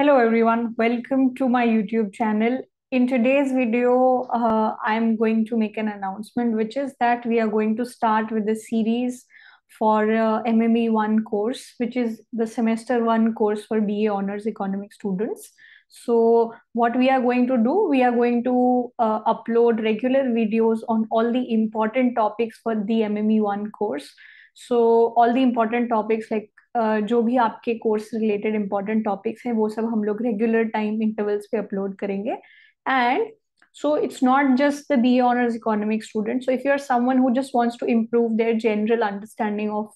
Hello everyone, welcome to my YouTube channel. In today's video, uh, I'm going to make an announcement, which is that we are going to start with a series for uh, MME1 course, which is the semester one course for BA Honors Economics students. So what we are going to do, we are going to uh, upload regular videos on all the important topics for the MME1 course. So all the important topics like जो भी आपके course related important topics हैं वो सब हम लोग regular time intervals पे upload करेंगे and so it's not just the B honours economic student so if you are someone who just wants to improve their general understanding of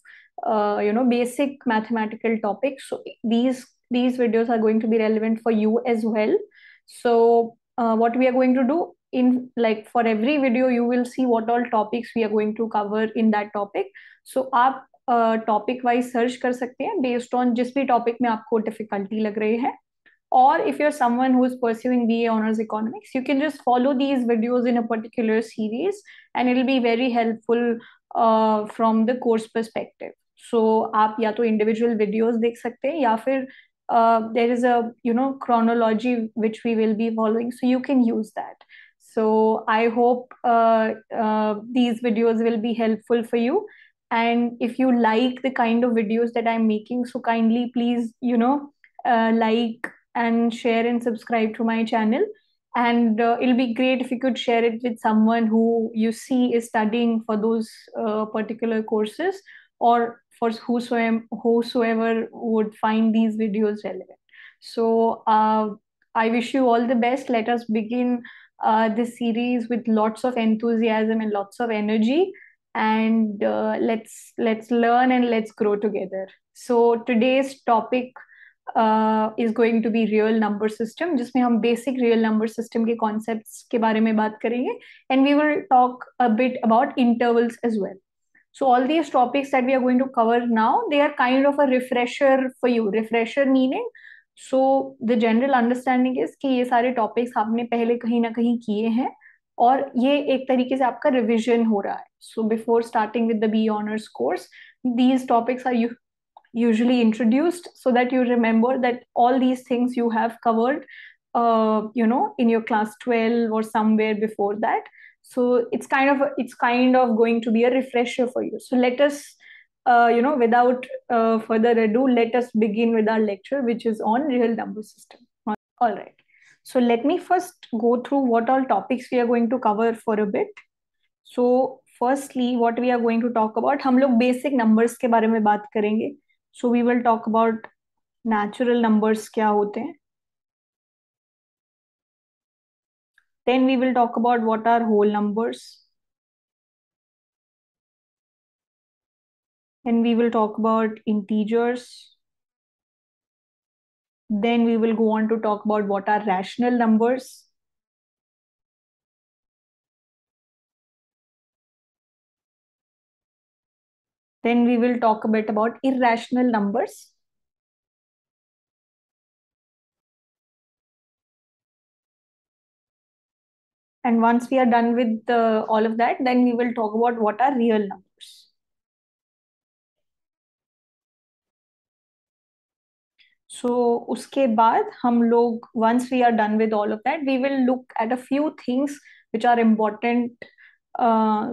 you know basic mathematical topics these these videos are going to be relevant for you as well so what we are going to do in like for every video you will see what all topics we are going to cover in that topic so up topic wise search कर सकते हैं based on जिस भी topic में आपको difficulty लग रही है और if your are someone who is pursuing B honours economics you can just follow these videos in a particular series and it be very helpful from the course perspective so आप या तो individual videos देख सकते हैं या फिर there is uh chronology which we will be following so you can use that so I hope these videos will be helpful for you and if you like the kind of videos that i'm making so kindly please you know uh, like and share and subscribe to my channel and uh, it'll be great if you could share it with someone who you see is studying for those uh, particular courses or for whosoever, whosoever would find these videos relevant so uh, i wish you all the best let us begin uh, this series with lots of enthusiasm and lots of energy and uh, let's let's learn and let's grow together so today's topic uh, is going to be real number system जिसमें हम basic real number system के concepts के बारे में बात करेंगे and we will talk a bit about intervals as well so all these topics that we are going to cover now they are kind of a refresher for you refresher meaning so the general understanding is कि ये सारे topics आपने पहले कहीं ना कहीं किए हैं Or, ये एक तरीके से आपका revision हो रहा है so before starting with the B honours course these topics are usually introduced so that you remember that all these things you have covered uh, you know in your class 12 or somewhere before that so it's kind of it's kind of going to be a refresher for you so let us uh, you know without uh, further ado let us begin with our lecture which is on real number system all right So let me first go through what all topics we are going to cover for a bit. So firstly, what we are going to talk about, hum log basic numbers ke bare mein baat karenge So we will talk about natural numbers kya hote hain Then we will talk about what are whole numbers. And we will talk about integers. Then we will go on to talk about what are rational numbers. Then we will talk a bit about irrational numbers. And once we are done with uh, all of that, then we will talk about what are real numbers. So उसके बाद हम लोग once we are done with all of that we will look at a few things which are important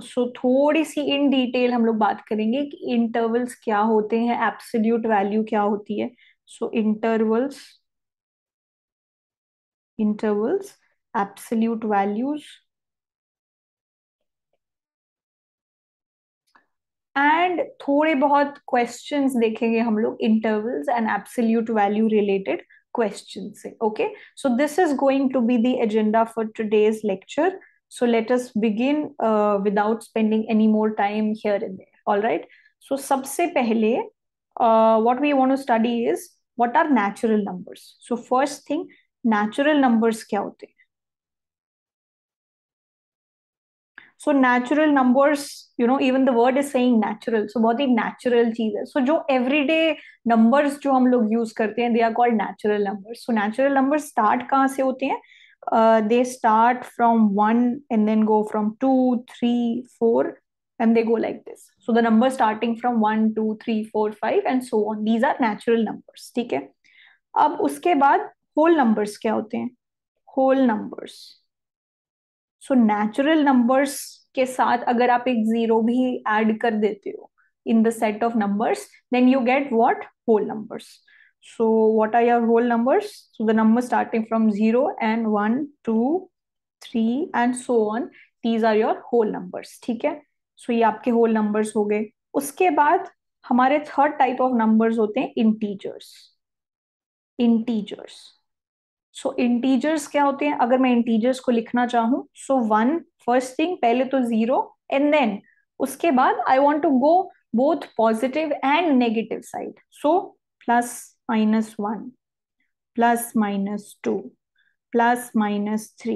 so थोड़ी सी in detail हम लोग बात करेंगे कि इंटरवल्स क्या होते हैं एब्सोल्यूट वैल्यू क्या होती है so intervals intervals absolute values and थोड़े बहुत क्वेश्चन देखेंगे हम लोग intervals and absolute value related question से okay so this is going to be the agenda for today's lecture so let's begin without spending any more time here in there all right so सबसे पहले what we want study is what are natural numbers so first thing natural numbers क्या होते हैं सो natural numbers you know even the word is saying natural so बहुत ही natural चीज है सो जो जो एवरीडे नंबर्स जो हम लोग यूज करते हैं they are called natural numbers so natural numbers start कहाँ से होते हैं they start from one and then go from two three four and they go like this so the number starting from one two three four five and so on these are natural numbers ठीक है अब उसके बाद whole numbers क्या होते हैं whole numbers so natural numbers के साथ अगर आप एक जीरो भी ऐड कर देते हो in the set of numbers then you get what whole numbers so what are your whole numbers so the number starting from zero and one two three and so on these are your whole numbers ठीक है so ये आपके whole numbers हो गए उसके बाद हमारे third type of numbers होते हैं इंटीजर्स इंटीजर्स सो इंटीजर्स क्या होते हैं अगर मैं इंटीजर्स को लिखना चाहूँ सो वन फर्स्ट थिंग पहले तो जीरो एंड देन उसके बाद I want to go both positive and negative side so plus minus one plus minus two plus minus three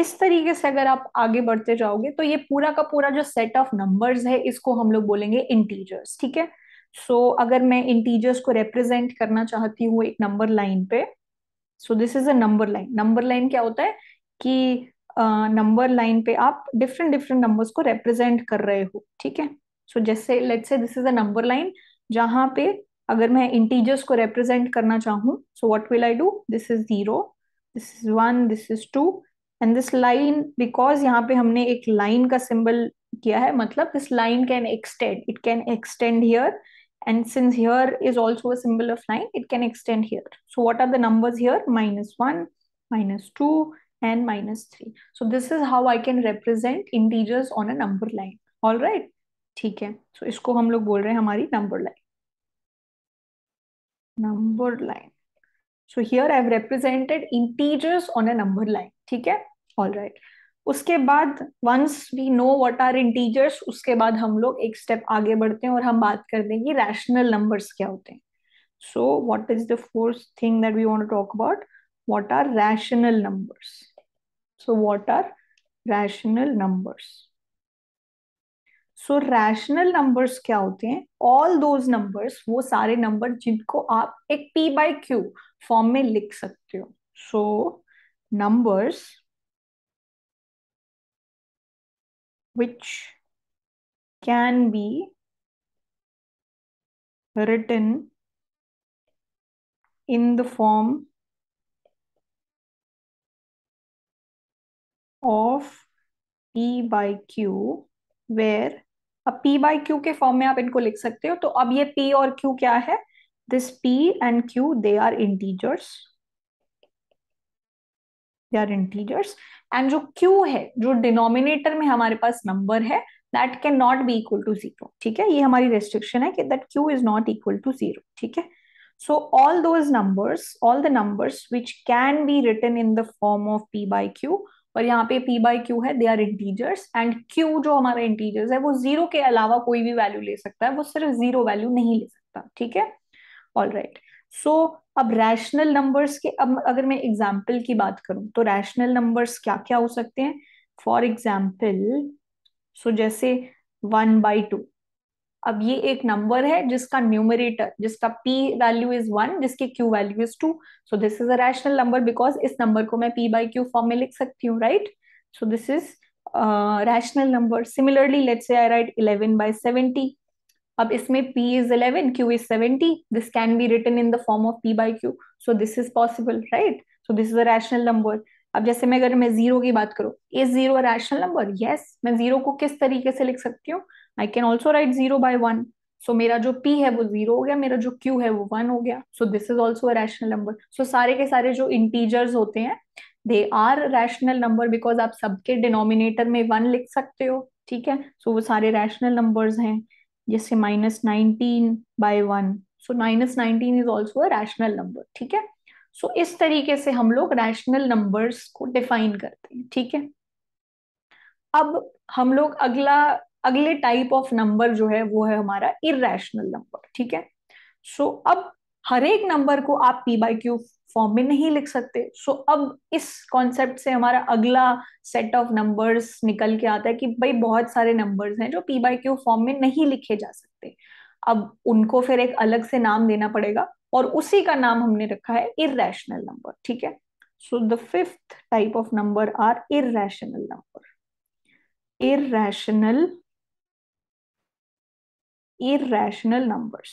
इस तरीके से अगर आप आगे बढ़ते जाओगे तो ये पूरा का पूरा जो सेट ऑफ नंबर्स है इसको हम लोग बोलेंगे इंटीजर्स ठीक है सो so, अगर मैं इंटीजर्स को रिप्रेजेंट करना चाहती हूँ एक नंबर लाइन पे so this is a number line number line क्या होता है कि नंबर uh, लाइन पे आप डिफरेंट डिफरेंट नंबर्स को रिप्रेजेंट कर रहे हो ठीक है सो जैसे let say this is a number line जहां पे अगर मैं इंटीजर्स को रिप्रेजेंट करना चाहूँ so what will I do this is zero this is one this is two and this line because यहाँ पे हमने एक लाइन का सिंबल किया है मतलब this line can extend it can extend here And since here is also a symbol of 9, it can extend here. So what are the numbers here? Minus 1, minus 2, and minus 3. So this is how I can represent integers on a number line. All right. ठीक है so, इसको हम लोग बोल रहे हैं हमारी number line number line so here I have represented integers on a number ठीक है उसके बाद once we know what are integers उसके बाद हम लोग एक स्टेप आगे बढ़ते हैं और हम बात करते हैं कि रैशनल नंबर्स क्या होते हैं so what is the fourth thing that we want to talk about what are rational numbers so what are rational numbers so rational numbers क्या होते हैं ऑल दोज नंबर्स वो सारे नंबर जिनको आप एक पी बाई क्यू फॉर्म में लिख सकते हो so numbers which can be written in the form of p by q where अब p by q के फॉर्म में आप इनको लिख सकते हो तो अब ये p और q क्या है this p and q they are integers they are integers and जो क्यू है जो डिनोमिनेटर में हमारे पास नंबर है that can not be equal to zero ठीक है ये हमारी रेस्ट्रिक्शन है कि that q is not equal to zero ठीक है so all those numbers all the numbers which can be written in the form of p by q par yahan pe p by q hai they are integers and q jo hamara integers hai wo zero ke alawa koi bhi value le sakta hai wo sirf zero value nahi le sakta theek hai all right. So so, अब rational numbers के अब अगर मैं example की बात करूं तो rational numbers क्या क्या हो सकते हैं फॉर एग्जाम्पल सो जैसे वन बाई टू अब ये एक नंबर है जिसका न्यूमरेटर जिसका p वैल्यू इज वन जिसकी q value is two so this is a rational number because इस नंबर को मैं p बाई क्यू फॉर्म में लिख सकती हूँ right so this is rational number similarly let's I write eleven by seventy अब इसमें p is 11 q is 70 this can be written in the form of p by q so this is possible right so this is a rational number अब जैसे मैं अगर मैं zero की बात करूं is zero rational number yes मैं zero को किस तरीके से लिख सकती हूँ आई can also write zero by one so मेरा जो p है वो जीरो हो गया मेरा जो q है वो वन हो गया so this is also a rational number so सारे के सारे जो इंटीजर्स होते हैं they are rational number because आप सबके डिनोमिनेटर में वन लिख सकते हो ठीक है सो so, वो सारे रैशनल नंबर्स हैं जैसे minus nineteen by one so minus nineteen is also rational number ठीक है सो so, इस तरीके से हम लोग रैशनल नंबर्स को डिफाइन करते हैं ठीक है अब हम लोग अगला अगले टाइप ऑफ नंबर जो है वो है हमारा इरेशनल नंबर ठीक है सो so, अब हर एक नंबर को आप पी बाई क्यू फॉर्म में नहीं लिख सकते सो so, अब इस कॉन्सेप्ट से हमारा अगला सेट ऑफ नंबर्स निकल के आता है कि भाई बहुत सारे नंबर्स हैं जो पी बाई क्यू फॉर्म में नहीं लिखे जा सकते अब उनको फिर एक अलग से नाम देना पड़ेगा और उसी का नाम हमने रखा है इेशनल नंबर ठीक है so the fifth type of number are irrational number irrational irrational numbers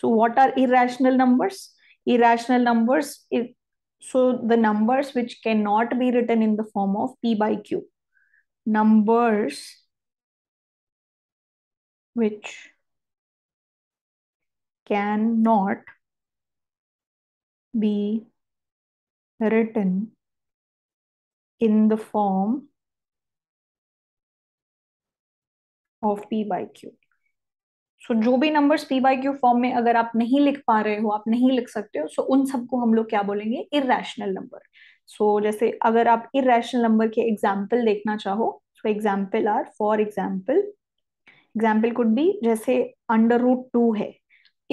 so what are irrational numbers irrational numbers it, so the numbers which cannot be written in the form of p by q numbers which cannot be written in the form of p by q so जो भी numbers p by q form में अगर आप नहीं लिख पा रहे हो आप नहीं लिख सकते हो सो so उन सबको हम लोग क्या बोलेंगे इरेशनल नंबर सो जैसे अगर आप इरेशनल नंबर के एग्जाम्पल देखना चाहो so example are for example example could भी जैसे अंडर रूट टू है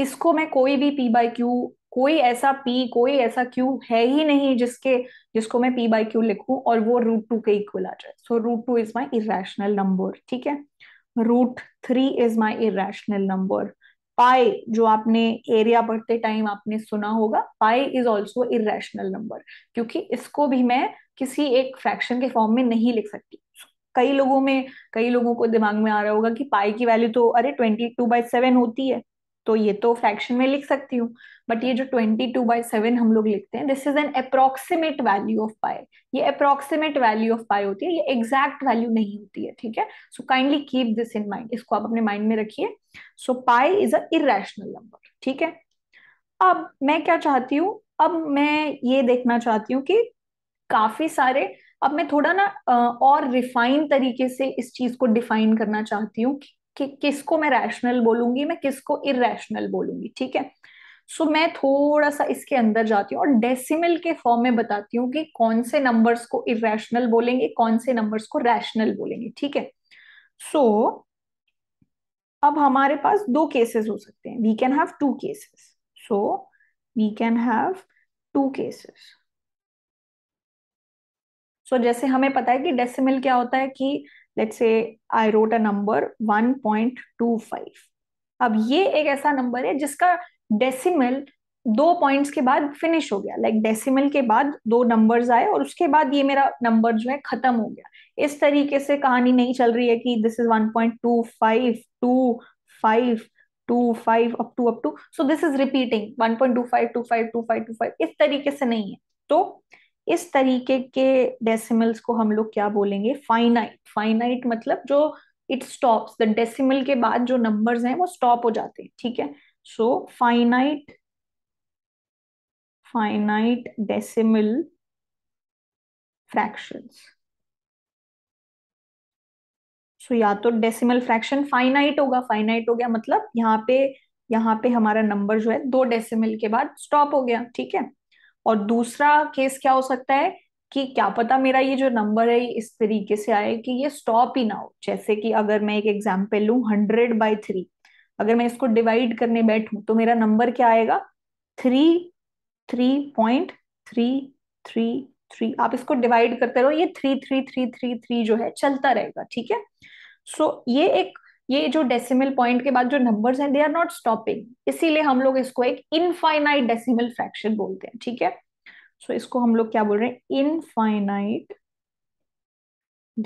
इसको मैं कोई भी पी बाई क्यू कोई ऐसा पी कोई ऐसा क्यू है ही नहीं जिसके जिसको मैं पी बाई क्यू लिखूं और वो रूट टू के इक्वल आ जाए so root two is my irrational number ठीक है root three is my irrational number pi जो आपने एरिया पढ़ते टाइम आपने सुना होगा pi is also irrational number क्योंकि इसको भी मैं किसी एक फ्रैक्शन के फॉर्म में नहीं लिख सकती कई लोगों में कई लोगों को दिमाग में आ रहा होगा कि पाई की वैल्यू तो अरे ट्वेंटी टू बाई सेवन होती है तो ये तो फ्रैक्शन में लिख सकती हूँ बट ये जो ट्वेंटी टू बाई सेवन हम लोग लिखते हैं this is an approximate value of pi ये अप्रोक्सीमेट वैल्यू ऑफ पाई होती है ये एग्जैक्ट वैल्यू नहीं होती है ठीक है so kindly keep this in mind इसको आप अपने माइंड में रखिए सो पाई इज अ इेशनल नंबर ठीक है अब मैं क्या चाहती हूँ अब मैं ये देखना चाहती हूँ कि काफी सारे अब मैं थोड़ा ना और रिफाइन तरीके से इस चीज को डिफाइन करना चाहती हूँ कि कि किसको मैं रैशनल बोलूंगी मैं किसको इरेशनल बोलूंगी ठीक है सो so, मैं थोड़ा सा इसके अंदर जाती हूँ और डेसिमल के फॉर्म में बताती हूँ कि कौन से नंबर्स को इरेशनल बोलेंगे कौन से नंबर्स को रैशनल बोलेंगे ठीक है सो so, अब हमारे पास दो केसेस हो सकते हैं we can have two cases so we can have two cases so जैसे हमें पता है कि डेसिमल क्या होता है कि लेट से आई रोट अ नंबर 1.25 अब ये एक ऐसा नंबर है जिसका डेसिमल दो पॉइंट्स के बाद फिनिश हो गया लाइक like डेसिमल के बाद दो नंबर्स आए और उसके बाद ये मेरा नंबर जो है खत्म हो गया इस तरीके से कहानी नहीं चल रही है कि this is 1.25 two five two five up to up to so this is repeating 1.25 25 25 25 इस तरीके से नहीं है तो इस तरीके के डेसिमल्स को हम लोग क्या बोलेंगे फाइनाइट फाइनाइट मतलब जो इट स्टॉप्स द डेसिमल के बाद जो नंबर्स हैं वो स्टॉप हो जाते हैं ठीक है so finite finite decimal fractions so या तो डेसिमल फ्रैक्शन फाइनाइट होगा फाइनाइट हो गया मतलब यहाँ पे यहाँ पे हमारा नंबर जो है दो डेसिमल के बाद स्टॉप हो गया ठीक है और दूसरा केस क्या हो सकता है कि क्या पता मेरा ये जो नंबर है इस तरीके से आए कि ये स्टॉप ही ना हो जैसे कि अगर मैं एक एग्जाम्पल लू हंड्रेड बाई थ्री अगर मैं इसको डिवाइड करने बैठू तो मेरा नंबर क्या आएगा three three point three three three आप इसको डिवाइड करते रहो ये three three three three three जो है चलता रहेगा ठीक है सो so, ये एक ये जो डेसिमल पॉइंट के बाद जो नंबर्स हैं दे आर नॉट स्टॉपिंग इसीलिए हम लोग इसको एक इनफाइनाइट डेसिमल फ्रैक्शन बोलते हैं ठीक है सो so, इसको हम लोग क्या बोल रहे हैं इनफाइनाइट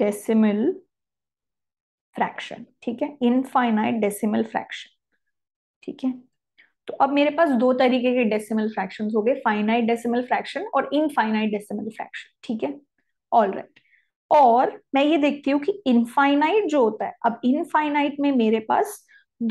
डेसिमल फ्रैक्शन ठीक है इनफाइनाइट डेसिमल फ्रैक्शन ठीक है तो अब मेरे पास दो तरीके के डेसिमल फ्रैक्शंस हो गए फाइनाइट डेसिमल फ्रैक्शन और इनफाइनाइट डेसिमल फ्रैक्शन ठीक है ऑल राइट और मैं ये देखती हूँ कि इनफाइनाइट जो होता है अब इनफाइनाइट में मेरे पास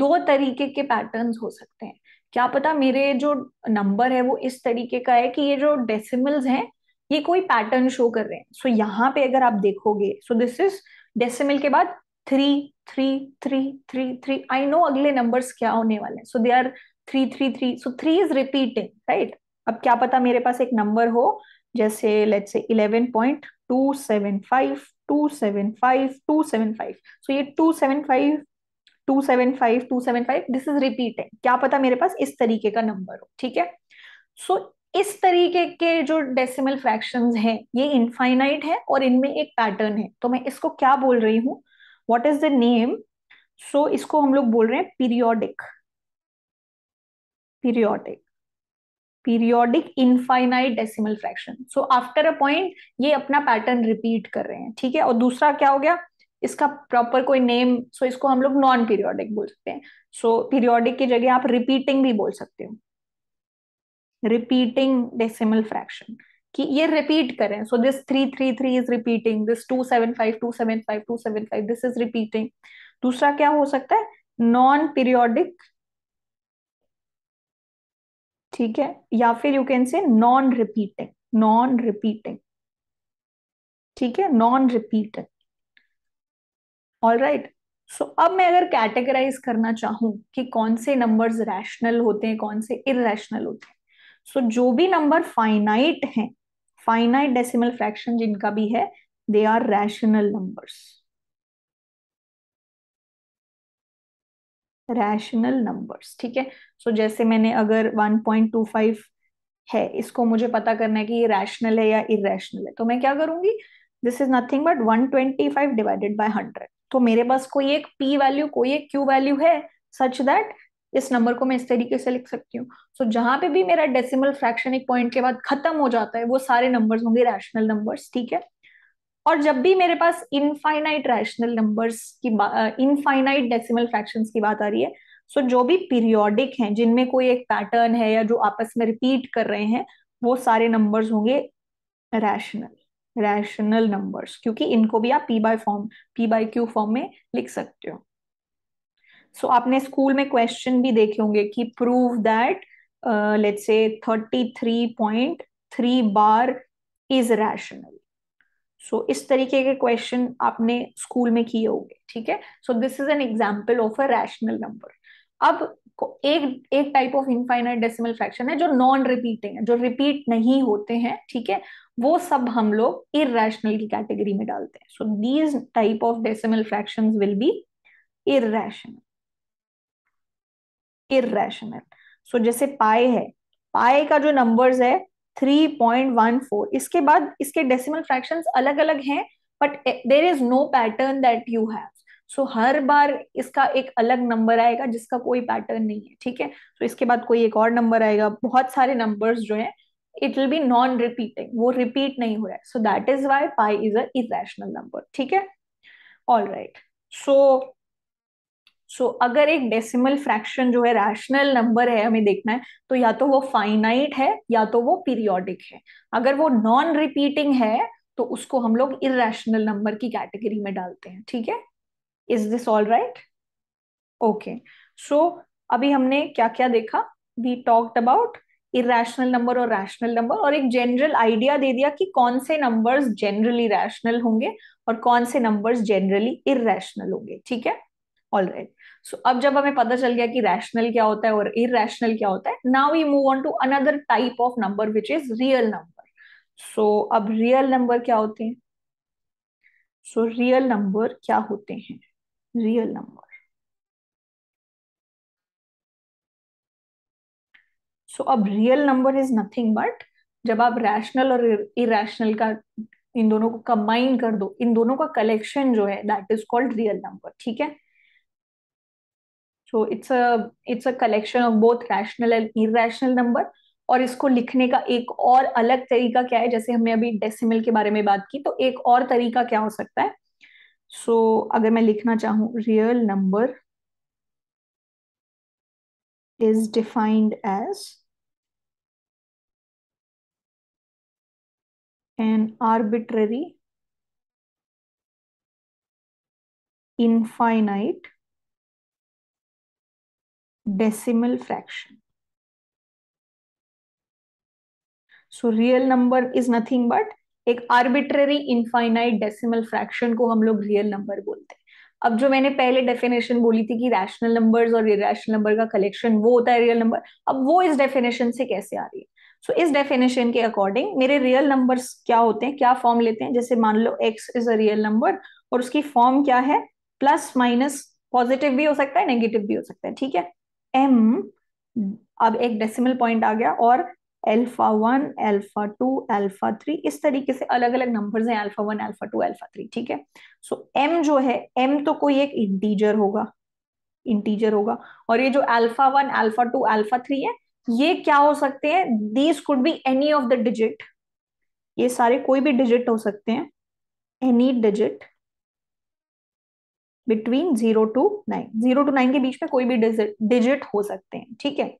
दो तरीके के पैटर्न्स हो सकते हैं क्या पता मेरे जो नंबर है वो इस तरीके का है कि ये जो डेसिमल्स हैं ये कोई पैटर्न शो कर रहे हैं सो so, यहाँ पे अगर आप देखोगे सो दिस इज डेसिमल के बाद three three three three three I know अगले नंबर्स क्या होने वाले हैं so they are three three three so three is repeating right अब क्या पता मेरे पास एक नंबर हो जैसे let say eleven point two seven five two seven five two seven five so ये two seven five two seven five two seven five this is repeating क्या पता मेरे पास इस तरीके का नंबर हो ठीक है सो so, इस तरीके के जो डेसिमल फ्रैक्शंस हैं ये इनफाइनाइट है और इनमें एक पैटर्न है तो मैं इसको क्या बोल रही हूँ what is the name so इसको हम लोग बोल रहे हैं periodic periodic periodic infinite decimal fraction so after a point ये अपना पैटर्न रिपीट कर रहे हैं ठीक है और दूसरा क्या हो गया इसका प्रॉपर कोई नेम सो so इसको हम लोग नॉन पीरियोडिक बोल सकते हैं सो so, पीरियोडिक की जगह आप रिपीटिंग भी बोल सकते हो रिपीटिंग डेसिमल फ्रैक्शन कि ये रिपीट करें so this three three three is repeating this two seven five two seven five two seven five this is repeating दूसरा क्या हो सकता है नॉन पीरियोडिक ठीक है या फिर you can say non repeating non repeating ठीक है non repeating all right so अब मैं अगर कैटेगराइज करना चाहूं कि कौन से नंबर्स रैशनल होते हैं कौन से इरेशनल होते हैं सो so, जो भी नंबर फाइनाइट हैं फाइनाइट डेसिमल फ्रैक्शन जिनका भी है they are rational numbers rational numbers ठीक है सो so, जैसे मैंने अगर 1.25 है इसको मुझे पता करना है कि ये रैशनल है या इरेशनल है तो मैं क्या करूंगी this is nothing but 125 divided by 100 तो मेरे पास कोई एक पी वैल्यू कोई एक क्यू वैल्यू है सच दैट इस नंबर को मैं इस तरीके से लिख सकती हूँ सो so, जहां पे भी मेरा डेसिमल फ्रैक्शन एक पॉइंट के बाद खत्म हो जाता है वो सारे नंबर्स होंगे रैशनल नंबर्स ठीक है और जब भी मेरे पास इनफाइनाइट रैशनल नंबर्स की इनफाइनाइट डेसिमल फ्रैक्शंस की बात आ रही है सो so जो भी पीरियोडिक हैं जिनमें कोई एक पैटर्न है या जो आपस में रिपीट कर रहे हैं वो सारे नंबर्स होंगे रैशनल रैशनल नंबर्स क्योंकि इनको भी आप p by form p by q form में लिख सकते हो सो so, आपने स्कूल में क्वेश्चन भी देखे होंगे कि prove that let's say three bar is rational so इस तरीके के क्वेश्चन आपने स्कूल में किए होंगे ठीक है so this is an example of a rational number अब एक एक type of infinite decimal fraction है जो नॉन रिपीटिंग है जो रिपीट नहीं होते हैं ठीक है वो सब हम लोग इरेशनल की कैटेगरी में डालते हैं so these type of decimal fraction will be irrational irrational so जैसे पाए है पाए का जो नंबर्स है 3.14 इसके बाद इसके डेसिमल फ्रैक्शंस अलग अलग हैं but there is no pattern that you have so हर बार इसका एक अलग नंबर आएगा जिसका कोई पैटर्न नहीं है ठीक है तो इसके बाद कोई एक और नंबर आएगा बहुत सारे नंबर्स जो है it will be non repeating वो रिपीट नहीं हो रहा है so that is why pi is a irrational number ठीक है all right so so so, अगर एक डेसिमल फ्रैक्शन जो है रैशनल नंबर है हमें देखना है तो या तो वो फाइनाइट है या तो वो पीरियोडिक है अगर वो नॉन रिपीटिंग है तो उसको हम लोग इरेशनल नंबर की कैटेगरी में डालते हैं ठीक है is this all right okay so अभी हमने क्या क्या देखा we talked about irrational number और रैशनल नंबर और एक जनरल आइडिया दे दिया कि कौन से नंबर्स जनरली रैशनल होंगे और कौन से नंबर्स जनरली इरेशनल होंगे ठीक है ऑल राइट सो अब जब हमें पता चल गया कि रैशनल क्या होता है और इरेशनल क्या होता है now we move on to another type of number which is real number so अब रियल नंबर क्या होते हैं सो रियल नंबर क्या होते हैं रियल नंबर सो अब real number is nothing but जब आप रैशनल और इरेशनल का इन दोनों को कंबाइन कर दो इन दोनों का कलेक्शन जो है that is called real number ठीक है so it's a it's a collection of both rational and irrational number और इसको लिखने का एक और अलग तरीका क्या है जैसे हमने अभी डेसिमल के बारे में बात की तो एक और तरीका क्या हो सकता है सो so, अगर मैं लिखना चाहूं real number is defined as an arbitrary infinite decimal fraction. So real number is nothing but एक arbitrary infinite decimal fraction को हम लोग real number बोलते हैं अब जो मैंने पहले डेफिनेशन बोली थी कि रैशनल नंबर्स और इेशनल नंबर का कलेक्शन वो होता है रियल नंबर अब वो इस डेफिनेशन से कैसे आ रही है सो so, इस डेफिनेशन के अकॉर्डिंग मेरे रियल नंबर्स क्या होते हैं क्या फॉर्म लेते हैं जैसे मान लो x is a real number और उसकी फॉर्म क्या है प्लस माइनस पॉजिटिव भी हो सकता है नेगेटिव भी हो सकता है ठीक है एम अब एक डेसिमल पॉइंट आ गया और alpha one alpha two alpha three इस तरीके से अलग अलग नंबर्स हैं alpha one alpha two alpha three ठीक है सो so, एम जो है एम तो कोई एक इंटीजर होगा इंटीजर होगा और ये जो alpha one alpha two alpha three है ये क्या हो सकते हैं these could be any of the digit ये सारे कोई भी डिजिट हो सकते हैं any digit between zero to nine zero to nine के बीच में कोई भी डिजिट हो सकते हैं ठीक है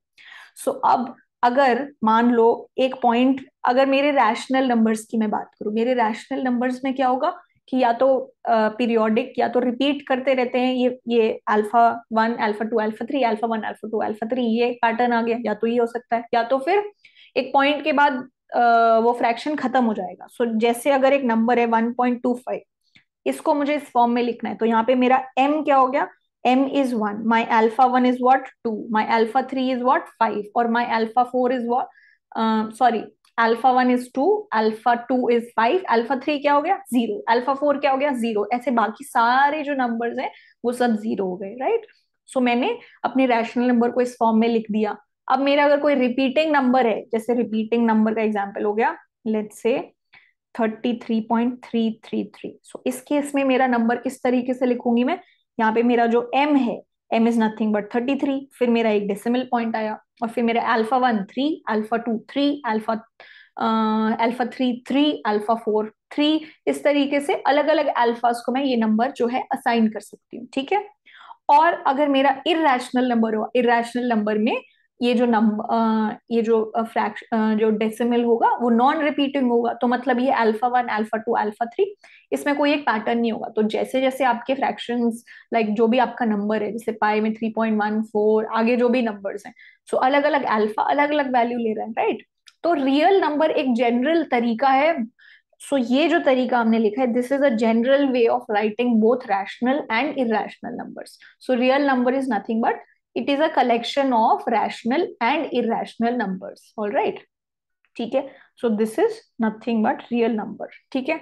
सो so, अब अगर मान लो एक पॉइंट अगर मेरे रैशनल नंबर्स की मैं बात करूं मेरे रैशनल नंबर्स में क्या होगा कि या तो पीरियोडिक uh, या तो रिपीट करते रहते हैं ये ये alpha one alpha two alpha three alpha one alpha two alpha three ये पैटर्न आ गया या तो ये हो सकता है या तो फिर एक पॉइंट के बाद uh, वो फ्रैक्शन खत्म हो जाएगा सो so, जैसे अगर एक नंबर है वन पॉइंट टू फाइव इसको मुझे इस फॉर्म में लिखना है तो यहाँ पे मेरा एम क्या हो गया M is one my alpha one is what two my alpha three is what five और my alpha four is what sorry alpha one is two alpha two is five alpha three क्या हो गया zero alpha four क्या हो गया zero ऐसे बाकी सारे जो नंबर हैं वो सब जीरो हो गए राइट right? सो so, मैंने अपने रैशनल नंबर को इस फॉर्म में लिख दिया अब मेरा अगर कोई रिपीटिंग नंबर है जैसे रिपीटिंग नंबर का एग्जाम्पल हो गया let's say thirty three point three three three so इस केस में मेरा नंबर किस तरीके से लिखूंगी मैं यहाँ पे मेरा जो एम है M is nothing but thirty three फिर मेरा एक डेसिमल पॉइंट आया और फिर मेरा alpha one three alpha two three alpha alpha three three alpha four three इस तरीके से अलग अलग अल्फाज को मैं ये नंबर जो है असाइन कर सकती हूँ ठीक है और अगर मेरा इरेशनल नंबर हुआ इरेशनल नंबर में ये जो नंबर ये जो फ्रैक्शन जो डेसिमल होगा वो नॉन रिपीटिंग होगा तो मतलब ये alpha one alpha two alpha three इसमें कोई एक पैटर्न नहीं होगा तो जैसे जैसे आपके फ्रैक्शन लाइक जो भी आपका नंबर है जैसे पाई में थ्री पॉइंट वन फोर आगे जो भी नंबर्स हैं सो अलग अलग अल्फा अलग अलग वैल्यू ले रहे हैं राइट तो रियल नंबर एक जनरल तरीका है सो ये जो तरीका हमने लिखा है this is a general way of writing both rational and irrational number so real number is nothing but it is a collection of rational and irrational number all right ठीक है so this is nothing but real number ठीक है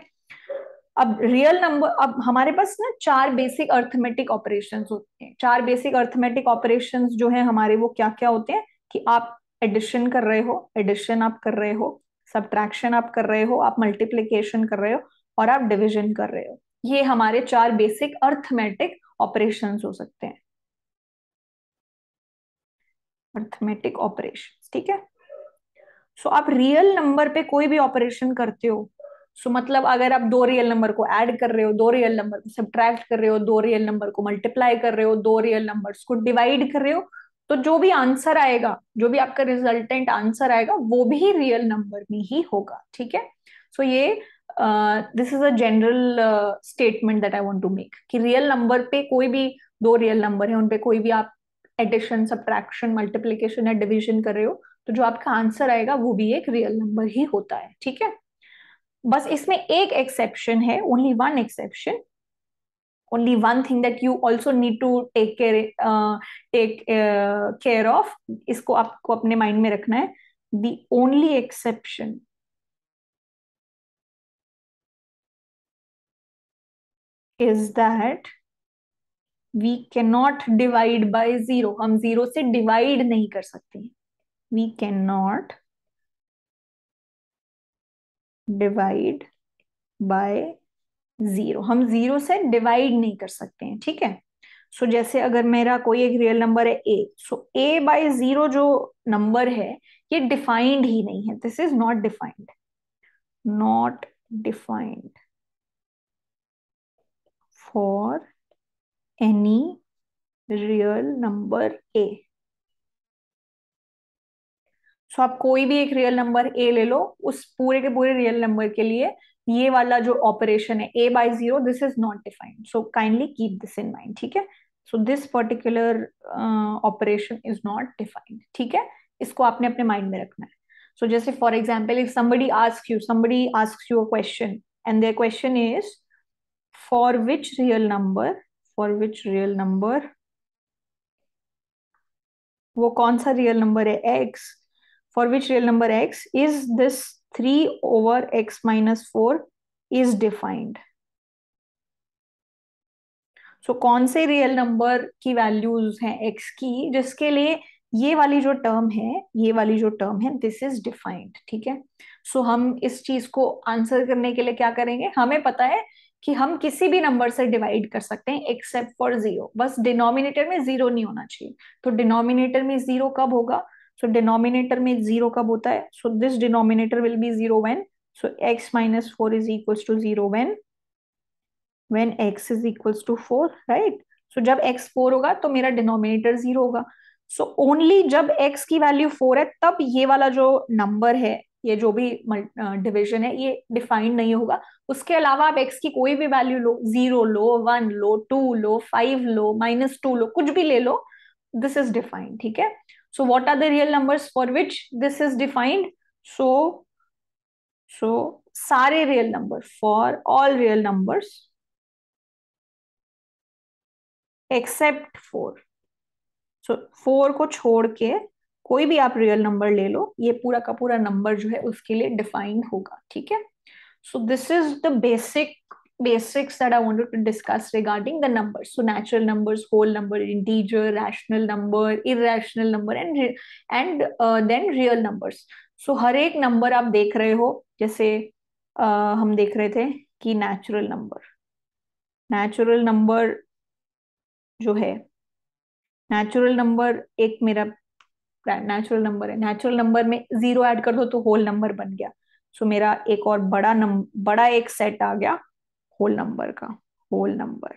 अब real number अब हमारे पास ना चार basic arithmetic operations होते हैं चार बेसिक अर्थमेटिक ऑपरेशंस जो है हमारे वो क्या क्या होते हैं कि आप एडिशन कर रहे हो एडिशन आप कर रहे हो सब्ट्रैक्शन आप कर रहे हो आप मल्टीप्लीकेशन कर रहे हो और आप डिविजन कर रहे हो ये हमारे चार बेसिक अर्थमेटिक ऑपरेशन हो सकते हैं अर्थमेटिक ऑपरेशन ठीक है सो so, आप रियल नंबर पे कोई भी ऑपरेशन करते हो सो so, मतलब अगर आप दो रियल नंबर को ऐड कर रहे हो दो रियल नंबर को सब्ट्रैक्ट कर रहे हो दो रियल नंबर को मल्टीप्लाई कर रहे हो दो रियल नंबर्स को डिवाइड कर रहे हो तो जो भी आंसर आएगा जो भी आपका रिजल्टेंट आंसर आएगा वो भी रियल नंबर में ही होगा ठीक है सो ये this is a general statement that I want to make कि रियल नंबर पे कोई भी दो रियल नंबर है उनपे कोई भी आप एडिशन सब्ट्रैक्शन मल्टीप्लीकेशन या डिविजन कर रहे हो तो जो आपका आंसर आएगा वो भी एक रियल नंबर ही होता है ठीक है बस इसमें एक एक्सेप्शन है only one exception only one thing that you also need to take care take care of इसको आपको अपने माइंड में रखना है the only exception is that we can not divide by zero हम जीरो से डिवाइड नहीं कर सकते we can not divide by zero हम जीरो से डिवाइड नहीं कर सकते हैं ठीक है सो so, जैसे अगर मेरा कोई एक रियल नंबर है a so a by zero जो नंबर है ये डिफाइंड ही नहीं है this is not defined not defined for any real number a so so, आप कोई भी एक रियल नंबर ए ले लो उस पूरे के पूरे रियल नंबर के लिए ये वाला जो ऑपरेशन है a by zero this is not defined so kindly keep this in mind ठीक है so this particular operation is not defined ठीक है इसको आपने अपने माइंड में रखना है सो so, जैसे for example if somebody ask you somebody ask you a question and their question is for which real number for which real number वो कौन सा रियल नंबर है x for which real number x is this three over x minus four is defined so कौन से real number की values हैं x की जिसके लिए ये वाली जो टर्म है ये वाली जो टर्म है दिस इज डिफाइंड ठीक है सो so, हम इस चीज को आंसर करने के लिए क्या करेंगे हमें पता है कि हम किसी भी नंबर से डिवाइड कर सकते हैं एक्सेप्ट फॉर जीरो बस डिनोमिनेटर में जीरो नहीं होना चाहिए तो डिनोमिनेटर में जीरो कब होगा सो डिनोमिनेटर में जीरो कब होता है so this denominator will be zero when so x minus four is equal to zero when when x is equal to four right so जब एक्स फोर होगा तो मेरा डिनोमिनेटर जीरो होगा सो so, ओनली जब x की value four है तब ये वाला जो नंबर है ये जो भी डिविजन है ये डिफाइंड नहीं होगा उसके अलावा आप एक्स की कोई भी वैल्यू लो जीरो लो वन लो टू लो फाइव लो माइनस टू लो कुछ भी ले लो दिस इज डिफाइंड ठीक है so what are the real number for which this is defined so so सारे real number for all real numbers except four so four को छोड़ के कोई भी आप रियल नंबर ले लो ये पूरा का पूरा नंबर जो है उसके लिए डिफाइंड होगा ठीक है so this is the basic basics that i wanted to discuss regarding the numbers so natural numbers whole number integer rational number irrational number and and uh, then real numbers so हर एक number आप देख रहे हो जैसे uh, हम देख रहे थे कि natural number natural number जो है natural number एक मेरा नेचुरल नंबर है नेचुरल नंबर में जीरो ऐड कर दो तो होल नंबर बन गया सो so, मेरा एक और बड़ा नंबर बड़ा एक सेट आ गया होल नंबर का होल नंबर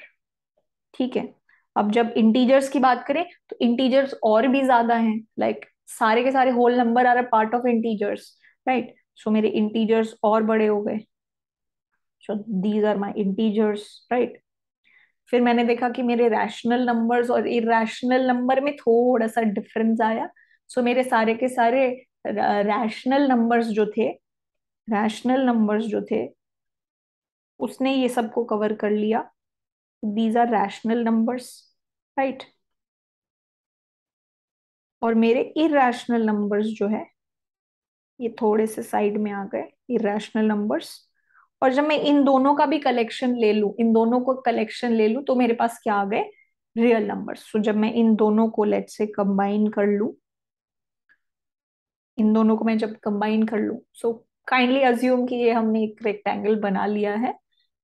ठीक है अब जब इंटीजर्स की बात करें तो इंटीजर्स और भी ज्यादा हैं लाइक like, सारे के सारे whole number are part of integers right so मेरे इंटीजर्स और बड़े हो गए so these are my integers right फिर मैंने देखा कि मेरे रैशनल नंबर्स और इरेशनल नंबर में थोड़ा सा डिफरेंस आया सो मेरे सारे के सारे रैशनल नंबर्स जो थे रैशनल नंबर्स जो थे उसने ये सबको कवर कर लिया these are rational numbers right और मेरे इरेशनल नंबर्स जो है ये थोड़े से साइड में आ गए इरेशनल नंबर्स और जब मैं इन दोनों का भी कलेक्शन ले लू इन दोनों को कलेक्शन ले लू तो मेरे पास क्या आ गए रियल नंबर्स सो जब मैं इन दोनों को लेट से कंबाइन कर लू इन दोनों को मैं जब कंबाइन कर लूँ सो काइंडली अज्यूम कि ये हमने एक रेक्टेंगल बना लिया है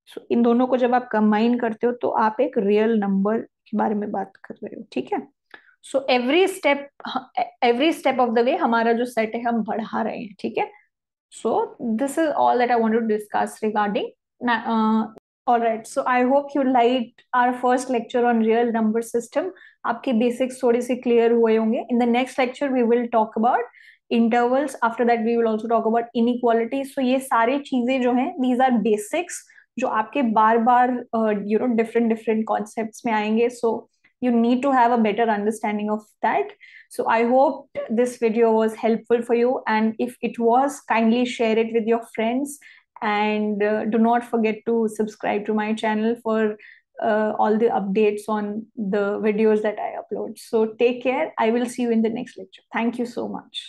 सो so, इन दोनों को जब आप कंबाइन करते हो तो आप एक रियल नंबर के बारे में बात कर रहे हो ठीक है so every step every step of the way हमारा जो सेट है हम बढ़ा रहे हैं ठीक है so this is all that I want to discuss regarding alright so I hope you like our first lecture on real number system आपके बेसिक्स थोड़े से क्लियर हुए होंगे in the next lecture we will talk about Intervals. After that, we will also talk about inequality So, ये सारी चीजें जो हैं दीज आर बेसिक्स जो आपके बार बार you you need to have a better understanding of that so i hope this video was helpful for you and if it was kindly share it with your friends and uh, do not forget to subscribe to my channel for uh, all the updates on the videos that I upload. So take care. I will see you in the next lecture. Thank you so much.